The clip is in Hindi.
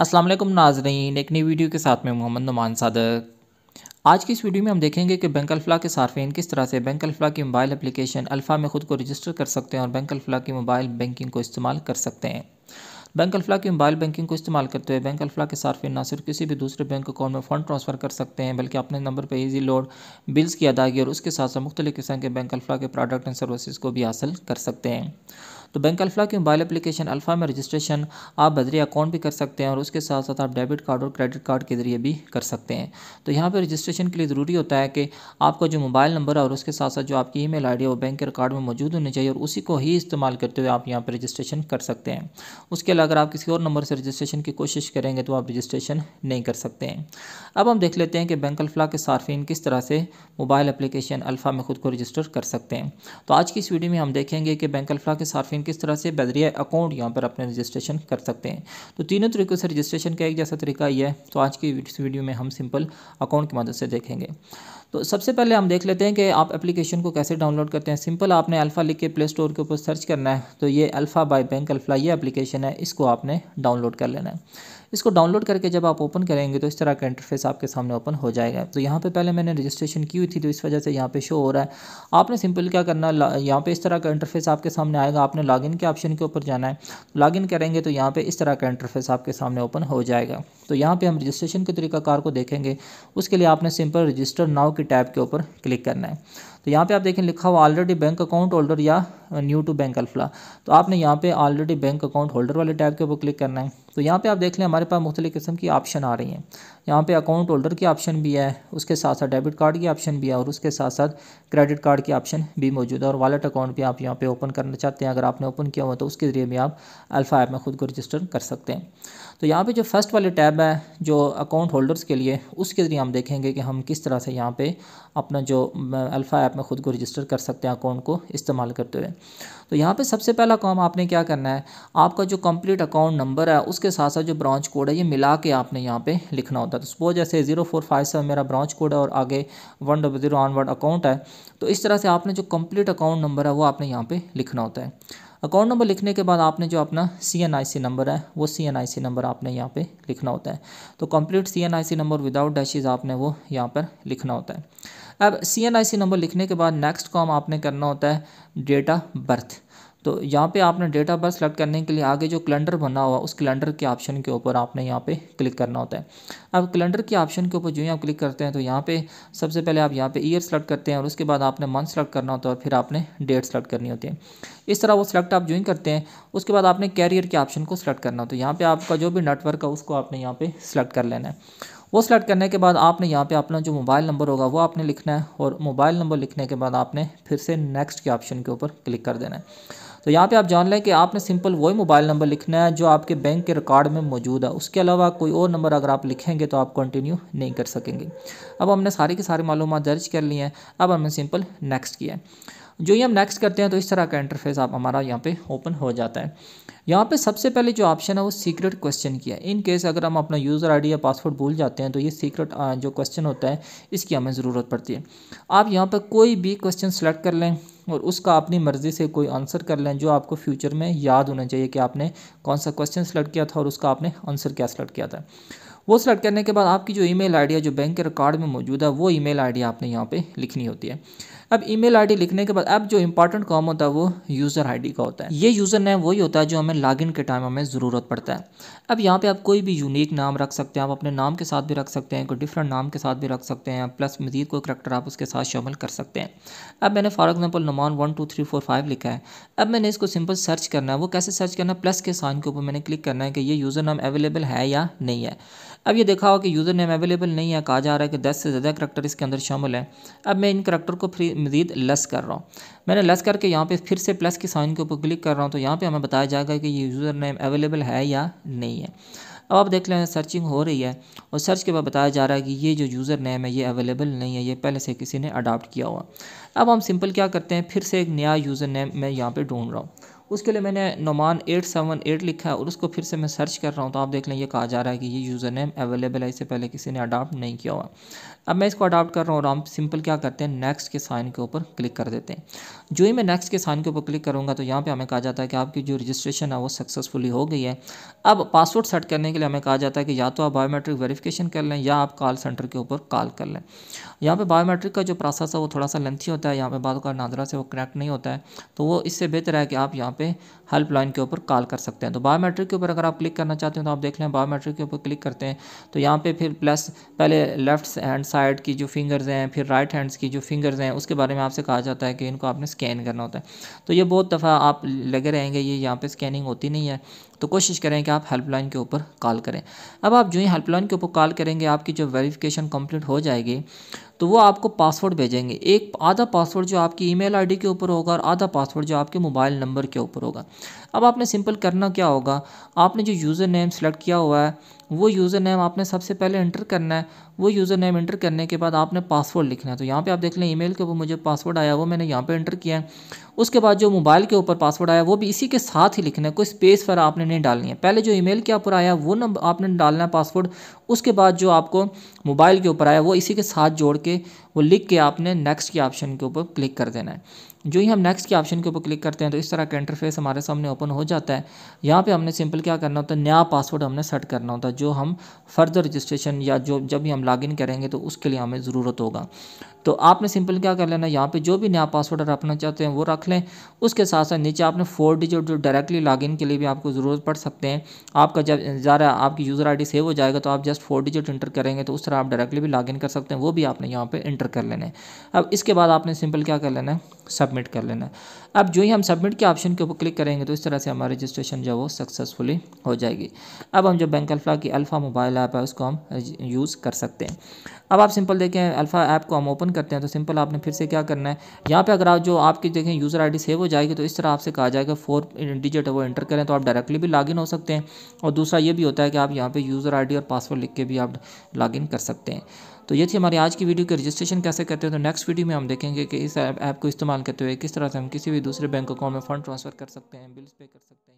वालेकुम नाजरीन एक नई वीडियो के साथ में मोहम्मद नुमान सदक आज की इस वीडियो में हम देखेंगे कि बैंक अल्फला के सार्फिन किस तरह से बैंक अल्फला की मोबाइल एप्लीकेशन अल्फ़ा में ख़ुद को रजिस्टर कर सकते हैं और बैंक अल्फला की मोबाइल बैंकिंग को इस्तेमाल कर सकते हैं बैंक अल्फला की मोबाइल बैंकिंग को इस्तेमाल करते हुए बैंक अल्फला के सार्फिन ना सिर्फ किसी भी दूसरे बैंक अकाउंट में फ़ंड ट्रांसफ़र कर सकते हैं बल्कि अपने नंबर पर ईजी लोड बिल्स की अदायगी और उसके साथ साथ मुख्तलि किस्म के बैंक अल्फला के प्रोडक्ट एंड सर्विसेज को भी हासिल कर सकते हैं तो बैंक अल्फा के मोबाइल एप्लीकेशन अल्फा में रजिस्ट्रेशन आप बदरी अकाउंट भी कर सकते हैं और उसके साथ साथ आप डेबिट कार्ड और क्रेडिट कार्ड के ज़रिए भी कर सकते हैं तो यहाँ पर रजिस्ट्रेशन के लिए ज़रूरी होता है कि आपका जो मोबाइल नंबर है और उसके साथ साथ जो आपकी ई मेल आई डी है वो बैंक के रिकॉर्ड में मौजूद होनी चाहिए और उसी को ही इस्तेमाल करते हुए आप यहाँ पर रजिस्ट्रेशन कर सकते हैं उसके अलावा अगर आप किसी और नंबर से रजिस्ट्रेशन की कोशिश करेंगे तो आप रजिस्ट्रेशन नहीं कर सकते हैं अब हम देख लेते हैं कि बैंक अल्फा के सार्फिन किस तरह से मोबाइल एप्लीकेशन अल्फा में खुद को रजिस्टर कर सकते हैं तो आज की इस वीडियो में हम देखेंगे कि बैंक अल्फा के सार्फिन हैं किस तरह से बदरिया अकाउंट यहाँ पर अपने रजिस्ट्रेशन कर सकते हैं तो तीनों तरीक़ों से रजिस्ट्रेशन का एक जैसा तरीका यह है तो आज की इस वीडियो में हम सिंपल अकाउंट की मदद से देखेंगे तो सबसे पहले हम देख लेते हैं कि आप एप्लीकेशन को कैसे डाउनलोड करते हैं सिंपल आपने अल्फ़ा लिख के प्ले स्टोर के ऊपर सर्च करना है तो ये अल्फ़ा बाय बैंक अल्फ़ा ये एप्लीकेशन है इसको आपने डाउनलोड कर लेना है इसको डाउनलोड करके जब आप ओपन करेंगे तो इस तरह का इंटरफेस आपके सामने ओपन हो जाएगा तो यहाँ पर पहले मैंने रजिस्ट्रेशन की हुई थी तो इस वजह से यहाँ पर शो हो रहा है आपने सिंपल क्या करना यहाँ पर इस तरह का इंटरफेस आपके सामने आएगा आपने लॉगिन के ऑप्शन के ऊपर जाना है लॉगिन करेंगे तो यहाँ पर इस तरह का इंटरफेस आपके सामने ओपन हो जाएगा तो यहाँ पर हम रजिस्ट्रेशन के तरीकाकार को देखेंगे उसके लिए आपने सिंपल रजिस्टर नाव के टैब के ऊपर क्लिक करना है तो यहाँ पे आप देखें लिखा हुआ ऑलरेडी बैंक अकाउंट होल्डर या न्यू टू बैंक अल्फला तो आपने यहाँ पे ऑलरेडी बैंक अकाउंट होल्डर वाले टैब के ऊपर क्लिक करना है तो यहाँ पे आप देख लें हमारे पास मुख्तलि किस्म की ऑप्शन आ रही हैं यहाँ पे अकाउंट होल्डर की ऑप्शन भी है उसके साथ साथ डेबिट कार्ड की ऑप्शन भी है और उसके साथ साथ क्रेडिट कार्ड की ऑप्शन भी मौजूद है और वालेट अकाउंट भी आप यहाँ पे ओपन करना चाहते हैं अगर आपने ओपन किया हुआ तो उसके ज़रिए भी आप अल्फ़ा ऐप में खुद को रजिस्टर कर सकते हैं तो यहाँ पे जो फर्स्ट वाले टैब है जो अकाउंट होल्डर्स के लिए उसके ज़रिए हम देखेंगे कि हम किस तरह से यहाँ पे अपना जो अल्फ़ा ऐप में ख़ुद को रजिस्टर कर सकते हैं अकाउंट को इस्तेमाल करते हुए तो यहाँ पे सबसे पहला काम आपने क्या करना है आपका जो कंप्लीट अकाउंट नंबर है उसके साथ साथ जो ब्रांच कोड है ये मिला के आपने यहाँ पे लिखना होता है तो सपोज जैसे ज़ीरो फोर फाइव सेवन मेरा ब्रांच कोड है और आगे वन डबल ज़ीरो वर्ड अकाउंट है तो इस तरह से आपने जो कंप्लीट अकाउंट नंबर है वो आपने यहाँ पर लिखना होता है अकाउंट नंबर लिखने के बाद आपने जो अपना सी एन आई सी नंबर है वो सी एन आई सी नंबर आपने यहाँ पे लिखना होता है तो complete C N I C number without dashes आपने वो यहाँ पर लिखना होता है अब सी एन आई सी नंबर लिखने के बाद नेक्स्ट काम आपने करना होता है डेट ऑफ बर्थ तो यहाँ पे आपने डेटा बस सेलेक्ट करने के लिए आगे जो कैलेंडर बना हुआ उस कैलेंडर के ऑप्शन के ऊपर आपने यहाँ पे क्लिक करना होता है अब कैलेंडर के ऑप्शन के ऊपर जो ही आप क्लिक करते हैं तो यहाँ पे सबसे पहले आप यहाँ पे ईयर सेलेक्ट करते हैं और उसके बाद आपने मंथ सेलेक्ट करना होता है और फिर आपने डेट सेलेक्ट करनी होती है इस तरह वो सेलेक्ट आप ज्वाइन करते हैं उसके बाद आपने कैरियर के ऑप्शन को सिलेक्ट करना होता है यहाँ पर आपका जो भी नेटवर्क है उसको आपने यहाँ पर सिलेक्ट कर लेना है वो सेलेक्ट करने के बाद आपने यहाँ पे अपना जो मोबाइल नंबर होगा वो आपने लिखना है और मोबाइल नंबर लिखने के बाद आपने फिर से नेक्स्ट के ऑप्शन के ऊपर क्लिक कर देना है तो यहाँ पे आप जान लें कि आपने सिंपल वही मोबाइल नंबर लिखना है जो आपके बैंक के रिकॉर्ड में मौजूद है उसके अलावा कोई और नंबर अगर आप लिखेंगे तो आप कंटिन्यू नहीं कर सकेंगे अब हमने सारी की सारी मालूम दर्ज कर ली हैं अब हमने सिंपल नेक्स्ट किया है जो ही हम नेक्स्ट करते हैं तो इस तरह का इंटरफेस आप हमारा यहाँ पे ओपन हो जाता है यहाँ पे सबसे पहले जो ऑप्शन है वो सीक्रेट क्वेश्चन की है इन केस अगर हम अपना यूज़र आईडी या पासवर्ड भूल जाते हैं तो ये सीक्रेट जो क्वेश्चन होता है इसकी हमें ज़रूरत पड़ती है आप यहाँ पर कोई भी क्वेश्चन सेलेक्ट कर लें और उसका अपनी मर्ज़ी से कोई आंसर कर लें जो आपको फ्यूचर में याद होना चाहिए कि आपने कौन सा क्वेश्चन सेलेक्ट किया था और उसका आपने आंसर क्या सेलेक्ट किया था वो सिलेक्ट करने के बाद आपकी जो ईमेल आईडी है जो बैंक के रिकॉर्ड में मौजूद है वो ईमेल आईडी आपने यहाँ पे लिखनी होती है अब ईमेल आईडी लिखने के बाद अब जो इंपॉर्टेंट काम होता है वो यूज़र आईडी का होता है ये यूज़र नेम वही होता है जो हमें लॉगिन के टाइम हमें ज़रूरत पड़ता है अब यहाँ पे आप कोई भी यूनिक नाम रख सकते हैं आप अपने नाम के साथ भी रख सकते हैं कोई डिफरेंट नाम के साथ भी रख सकते हैं प्लस मजीद कोई करेक्टर आप उसके साथ शामिल कर सकते हैं अब मैंने for example Numan one two three four five लिखा है अब मैंने इसको सिंपल सर्च करना है वो कैसे सर्च करना है प्लस के साइन के ऊपर मैंने क्लिक करना है कि ये यूज़र नाम अवेलेबल है या नहीं है अब ये देखा हो कि यूज़र नेम अवेलेबल नहीं है कहा जा रहा है कि दस से ज़्यादा करेक्टर इसके अंदर शामिल हैं अब मैं इन करेक्टर को फिर मज़ीद लेस कर रहा हूँ मैंने लेस करके यहाँ पे फिर से प्लस के साइन के ऊपर क्लिक कर रहा हूँ तो यहाँ पे हमें बताया जाएगा कि ये यूज़र नेम अवेलेबल है या नहीं है अब आप देख लें सर्चिंग हो रही है और सर्च के बाद बताया जा रहा है कि ये जो यूज़र नेम है ये अवेलेबल नहीं है ये पहले से किसी ने अडाप्ट किया हुआ अब हम सिंपल क्या करते हैं फिर से एक नया यूज़र नेम मैं यहाँ पर ढूंढ रहा हूँ उसके लिए मैंने नोमान एट सेवन एट लिखा है और उसको फिर से मैं सर्च कर रहा हूँ तो आप देख लें ये कहा जा रहा है कि ये यूज़र नेम अवेलेबल है इससे पहले किसी ने अडाप्ट नहीं किया हुआ अब मैं इसको अडाप्ट कर रहा हूँ और हम सिंपल क्या करते हैं नेक्स्ट के साइन के ऊपर क्लिक कर देते हैं जो ही मैं नेक्स्ट के साइन के ऊपर क्लिक करूँगा तो यहाँ पर हमें कहा जाता है कि आपकी जो रजिस्ट्रेशन है वो सक्सेसफुली हो गई है अब पासवर्ड सेट करने के लिए हमें कहा जाता है कि या तो आप बायोमेट्रिक वेरीफिकेशन कर लें या आप कॉल सेंटर के ऊपर कॉल कर लें यहाँ पर बायोमेट्रिक का जो प्रोसेस है वो थोड़ा सा लेंथी होता है यहाँ पर बाद का नादरा से वो कनेक्ट नहीं होता है तो वो इससे बेहतर है कि आप यहाँ पे हेल्पलाइन के ऊपर कॉल कर सकते हैं तो बायोमेट्रिक के ऊपर अगर आप क्लिक करना चाहते हैं तो आप देख लें बायोमेट्रिक के ऊपर क्लिक करते हैं तो यहाँ पे फिर प्लस पहले लेफ्ट हैंड साइड की जो फिंगर्स हैं फिर राइट हैंड्स की जो फिंगर्स हैं उसके बारे में आपसे कहा जाता है कि इनको आपने स्कैन करना होता है तो ये बहुत दफ़ा आप लगे रहेंगे ये यहाँ पर स्कैनिंग होती नहीं है तो कोशिश करें कि आप हेल्पलाइन के ऊपर कॉल करें अब आप जो ही हेल्पलाइन के ऊपर कॉल करेंगे आपकी जो वेरिफिकेशन कंप्लीट हो जाएगी तो वो आपको पासवर्ड भेजेंगे एक आधा पासवर्ड जो आपकी ईमेल आईडी के ऊपर होगा और आधा पासवर्ड जो आपके मोबाइल नंबर के ऊपर होगा अब आपने सिंपल करना क्या होगा आपने जो यूज़र नेम सेलेक्ट किया हुआ है वो यूज़र नेम आपने सबसे पहले इंटर करना है वो यूज़र नेम इंटर करने के बाद आपने पासवर्ड लिखना है तो यहाँ पे आप देख लें ईमेल के वो मुझे पासवर्ड आया वो मैंने यहाँ पे इंटर किया है उसके बाद जो मोबाइल के ऊपर पासवर्ड आया वो भी इसी के साथ ही लिखना है कोई स्पेस पर आपने नहीं डालनी है पहले जो ई के ऊपर आया वो नंबर आपने डालना है पासवर्ड उसके बाद जो आपको मोबाइल के ऊपर आया वो इसी के साथ जोड़ के वो लिख के आपने नेक्स्ट के ऑप्शन के ऊपर क्लिक कर देना है जो ही हम नेक्स्ट के ऑप्शन के ऊपर क्लिक करते हैं तो इस तरह का इंटरफेस हमारे सामने ओपन हो जाता है यहाँ पे हमने सिंपल क्या करना होता है नया पासवर्ड हमने सेट करना होता है जो हम फर्दर रजिस्ट्रेशन या जो जब भी हम लॉगिन करेंगे तो उसके लिए हमें ज़रूरत होगा तो आपने सिंपल क्या कर लेना यहाँ पे जो भी नया पासवर्ड रखना चाहते हैं वो रख लें उसके साथ साथ नीचे आपने फोर डिजिट जो डायरेक्टली लॉगिन के लिए भी आपको ज़रूरत पड़ सकते हैं आपका जब ज़्यादा आपकी यूज़र आईडी सेव हो जाएगा तो आप जस्ट फोर डिजिट इंटर करेंगे तो उस तरह आप डायरेक्टली भी लॉगिन कर सकते हैं वो भी आपने यहाँ पर इंटर कर लेना है अब इसके बाद आपने सिंपल क्या कर लेना है सबमिट कर लेना है अब जो ही हम सबमिट के ऑप्शन के ऊपर क्लिक करेंगे तो इस तरह से हमारा रजिस्ट्रेशन जो है वो सक्सेसफुली हो जाएगी अब हम जो बैंक अल्फा की अल्फ़ा मोबाइल ऐप है उसको हम यूज़ कर सकते हैं अब आप सिंपल देखें अल्फ़ा ऐप को हम ओपन करते हैं तो सिंपल आपने फिर से क्या करना है यहाँ पे अगर आप जो आपकी देखें यूज़र आईडी सेव हो जाएगी तो इस तरह आपसे कहा जाएगा फोर डिजिट वो एंटर करें तो आप डायरेक्टली भी लॉगिन हो सकते हैं और दूसरा ये भी होता है कि आप यहाँ पर यूज़र आई और पासवर्ड लिख के भी आप लॉगिन कर सकते हैं तो ये थी हमारी आज की वीडियो की रजिस्ट्रेशन कैसे करते हैं तो नेक्स्ट वीडियो में हम देखेंगे कि इस ऐप को इस्तेमाल करते हुए किस तरह से हम किसी भी दूसरे बैंक अकाउंट में फ़ंड ट्रांसफ़र कर सकते हैं बिल्स पे कर सकते हैं